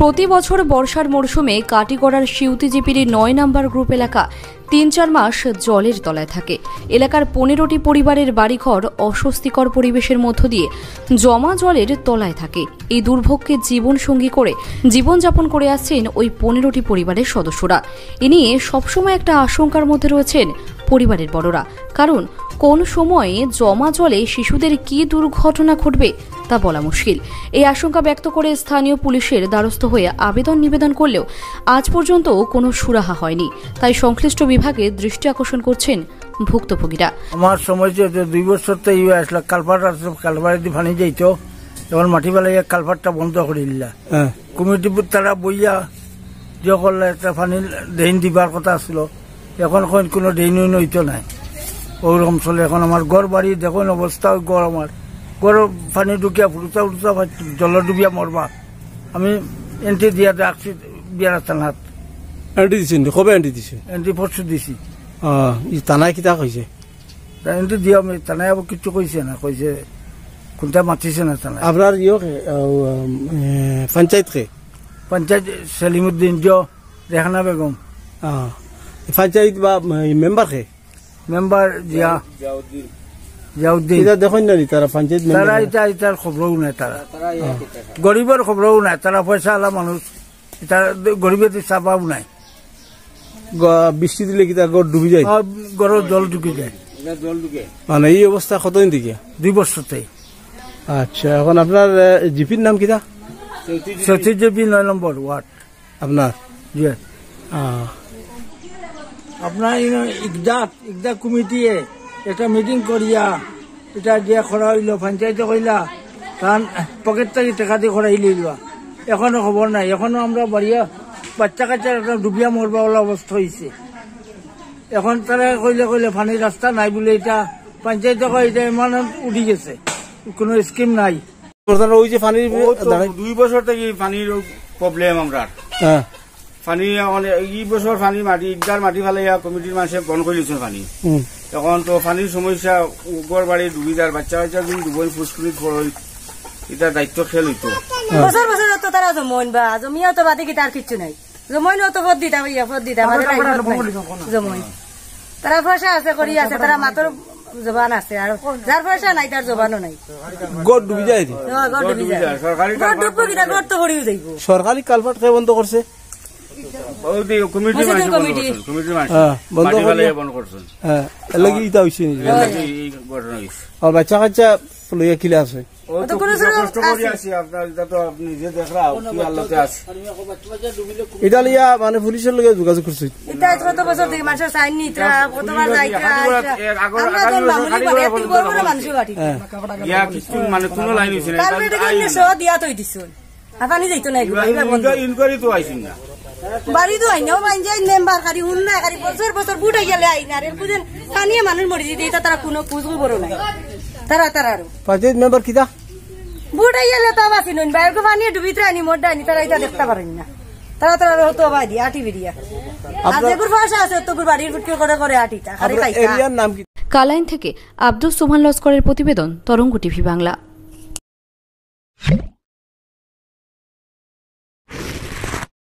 প্রতি বছর বর্ষার মরশুমে কাটিগড়ার সিউতিজিপির নয় নম্বর গ্রুপ এলাকা তিন চার মাস জলের তলায় থাকে এলাকার পনেরোটি পরিবারের বাড়িঘর অস্বস্তিকর পরিবেশের মধ্য দিয়ে জমা জলের তলায় থাকে এই দুর্ভোগকে জীবনসঙ্গী করে জীবনযাপন করে আসছেন ওই পনেরোটি পরিবারের সদস্যরা এ নিয়ে সবসময় একটা আশঙ্কার মধ্যে রয়েছেন পরিবারের বড়রা কারণ কোন সময়ে জমা জলে শিশুদের কি দুর্ঘটনা ঘটবে তা বলা মুশকিল এই আশঙ্কা ব্যক্ত করে স্থানীয় পুলিশের দ্বারস্থ হয়ে আবেদন নিবেদন করলেও আজ পর্যন্ত কোনো সুরাহা হয়নি তাই সংশ্লিষ্ট বিভাগে দৃষ্টি আকর্ষণ করছেন ভুক্তভোগীরা আমার সময় দুই বছর তো ইয়ে আসলো কালপাট কালভার ফানি যাইত যখন মাটি বেলা কালভারটা বন্ধ করে দিলা হ্যাঁ। কমিটি তারা বইয়া যখন একটা ফানি ড্রেন দিবার কথা আসলো এখন কোনো ড্রেন হইতো নাই ওরকম চলে এখন আমার গড় বাড়ি দেখুন অবস্থা ওই গড় আমার গড় পানি ঢুকিয়া ফুটা ফুটা জল ডুবিয়া মরবা আমি এন্টি দিয়া আসছি বিয়ার টানাত এন্টি দিছি নি কবে এন্টি দিছি এন্টি পরশু দিছি ই টানাই কিতা কইছে এন্টি দিয়া আমি টানাই আবার কিছু কইছে না কইছে কোনটা মাতিছে না টানাই আপনার ইয় পঞ্চায়েত কে পঞ্চায়েত সেলিমুদ্দিন জ রেহানা বেগম পঞ্চায়েত বা মেম্বার কে মেম্বার গরিবের খবর নাই তারা পয়সা আলা মানুষ গরিবের চাপাও নাই বৃষ্টি দিলে ডুবি যায় গড় জল ডুবি যায় এই অবস্থা কত দিন থেকে দুই বছরতে আচ্ছা এখন আপনার জিপির নাম কিটা সতীজেপি নয় নম্বর ওয়ার্ড আপনার জি হ্যাঁ আপনার ইকদাত ইকদা কমিটিয়ে একটা মিটিং করিয়া এটা দিয়া করা হইল পঞ্চায়েতে কইলা কারণ পকেট থেকে টাকা দিয়ে করাই লইলা এখনো খবর নাই এখনো আমরা বাড়িয়া বাচ্চা কাচ্চার একটা ডুবিয়া মরবা ওলা অবস্থা হয়েছে এখন তারা কইলে কইলে পানির রাস্তা নাই বলে এটা পঞ্চায়েতে কয় এটা ইমান উঠি গেছে কোনো স্কিম নাই ওই যে পানির দুই বছর থেকে পানির প্রবলেম আমরা হ্যাঁ পানি মানে এখন এই বছর পানি মাটি ইটার মাটি ফেলে কমিটির মানুষে বন্ধ করে দিয়েছেন পানি তখন তো পানির সমস্যা বাড়ি ডুবি যার বাচ্চা বাচ্চা যদি ডুবই এটা দায়িত্ব খেল হইতো বছর বছর তো তারা বা জমিও তো বাদে কি তার নাই তো দিতা ভাইয়া দিতা তারা ভাষা আছে করি আছে তারা মাতর জবান আছে আর যার পয়সা নাই তার জবানও নাই গড় ডুবি যায় গড় ডুবি যায় সরকারি গড় গড় তো সরকারি কালপাট কে বন্ধ করছে মানে পুলিশের যোগাযোগ করছি আপনি যাইতো না ইনকোয়ারি তো আইসিং না বাড়ি তো আইনাও বাইন নেম্বার কারি হুন বছর বছর বুট গেলে আইনা রে স্থানীয় মানুষ মরি দিতে তারা কোনো নাই তারা তারা পঞ্চায়েত মেম্বার কিতা গেলে তো বাসি ডুবিতে আনি মোড্ডা আনি তারা এটা দেখতে পারেন না তারা তারা হতো আটি বিড়িয়া আর যেগুর ভাষা আছে তো বাড়ির করে করে আটিটা এরিয়ার নাম কি কালাইন থেকে আব্দুল সুমান লস্করের প্রতিবেদন তরঙ্গ টিভি বাংলা